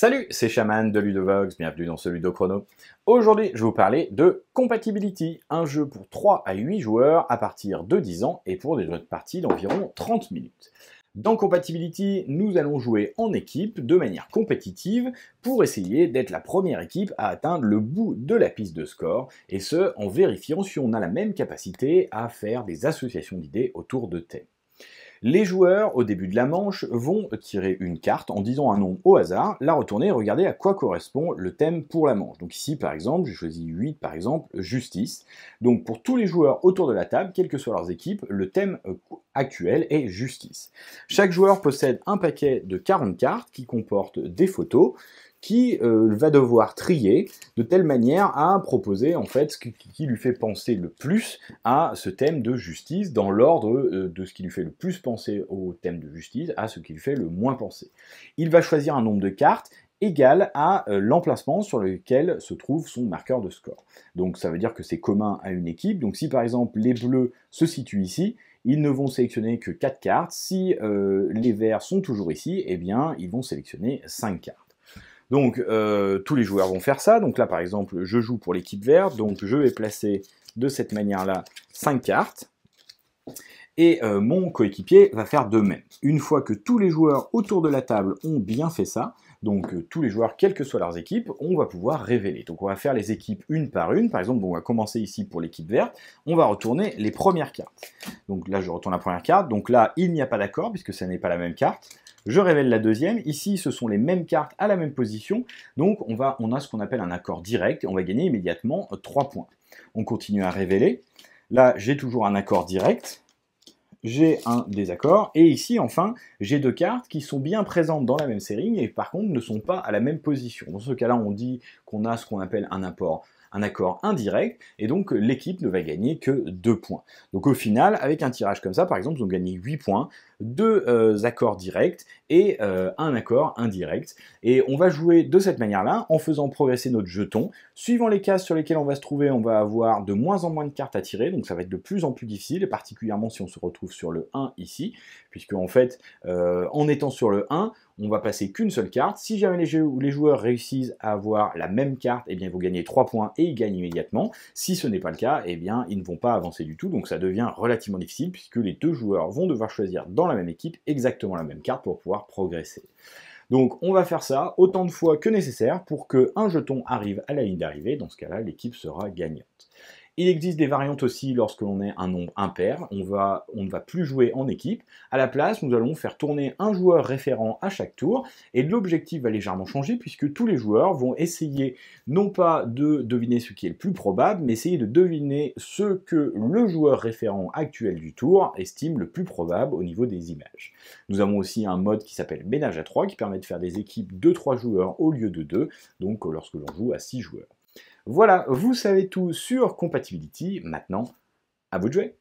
Salut, c'est Shaman de Ludovox, bienvenue dans ce Ludo Chrono. Aujourd'hui, je vais vous parler de Compatibility, un jeu pour 3 à 8 joueurs à partir de 10 ans et pour des jeux de d'environ 30 minutes. Dans Compatibility, nous allons jouer en équipe de manière compétitive pour essayer d'être la première équipe à atteindre le bout de la piste de score, et ce en vérifiant si on a la même capacité à faire des associations d'idées autour de thèmes. Les joueurs, au début de la manche, vont tirer une carte en disant un nom au hasard, la retourner et regarder à quoi correspond le thème pour la manche. Donc ici, par exemple, j'ai choisi 8, par exemple, justice. Donc pour tous les joueurs autour de la table, quelles que soient leurs équipes, le thème euh, actuel est justice. Chaque joueur possède un paquet de 40 cartes qui comportent des photos, qui euh, va devoir trier de telle manière à proposer en fait ce qui, lui fait penser le plus à ce thème de justice dans l'ordre euh, de ce qui lui fait le plus penser au thème de justice à ce qui lui fait le moins penser. Il va choisir un nombre de cartes égal à euh, l'emplacement sur lequel se trouve son marqueur de score. Donc ça veut dire que c'est commun à une équipe. Donc si par exemple les bleus se situent ici, ils ne vont sélectionner que 4 cartes. Si les verts sont toujours ici, eh bien ils vont sélectionner 5 cartes. Donc euh, tous les joueurs vont faire ça. Donc là par exemple, je joue pour l'équipe verte, donc je vais placer de cette manière-là 5 cartes. Et euh, mon coéquipier va faire de même. Une fois que tous les joueurs autour de la table ont bien fait ça, donc euh, tous les joueurs, quelles que soient leurs équipes, on va pouvoir révéler. Donc on va faire les équipes une par une. Par exemple, on va commencer ici pour l'équipe verte. On va retourner les premières cartes. Donc là, je retourne la première carte. Donc là, il n'y a pas d'accord puisque ce n'est pas la même carte. Je révèle la deuxième. Ici, ce sont les mêmes cartes à la même position. Donc, on, a ce qu'on appelle un accord direct on va gagner immédiatement 3 euh, points. On continue à révéler. Là, j'ai toujours un accord direct j'ai un désaccord, et ici enfin, j'ai deux cartes qui sont bien présentes dans la même série, et par contre ne sont pas à la même position. Dans ce cas-là, on dit qu'on a ce qu'on appelle un apport un accord indirect, et donc euh, l'équipe ne va gagner que deux points. Donc au final, avec un tirage comme ça, par exemple, ils ont gagné 8 points, deux euh, accords directs et euh, un accord indirect. Et on va jouer de cette manière-là, en faisant progresser notre jeton. Suivant les cases sur lesquelles on va se trouver, on va avoir de moins en moins de cartes à tirer, donc ça va être de plus en plus difficile, particulièrement si on se retrouve sur le 1 ici, puisque en fait, en étant sur le 1, on va passer qu'une seule carte. Si jamais les, joueurs réussissent à avoir la même carte, et eh bien, vous gagnez 3 points et ils gagnent immédiatement. Si ce n'est pas le cas, et eh bien, ils ne vont pas avancer du tout. Donc ça devient relativement difficile puisque les deux joueurs vont devoir choisir dans la même équipe exactement la même carte pour pouvoir progresser. Donc on va faire ça autant de fois que nécessaire pour qu'un jeton arrive à la ligne d'arrivée. Dans ce cas-là, l'équipe sera gagnante. Il existe des variantes aussi lorsque l'on est un nombre impair. On, ne va plus jouer en équipe. À la place, nous allons faire tourner un joueur référent à chaque tour. Et l'objectif va légèrement changer puisque tous les joueurs vont essayer non pas de deviner ce qui est le plus probable, mais essayer de deviner ce que le joueur référent actuel du tour estime le plus probable au niveau des images. Nous avons aussi un mode qui s'appelle ménage à 3 qui permet de faire des équipes de 3 joueurs au lieu de 2, donc euh, lorsque l'on joue à 6 joueurs. Voilà, vous savez tout sur Compatibility. Maintenant, à vous de jouer.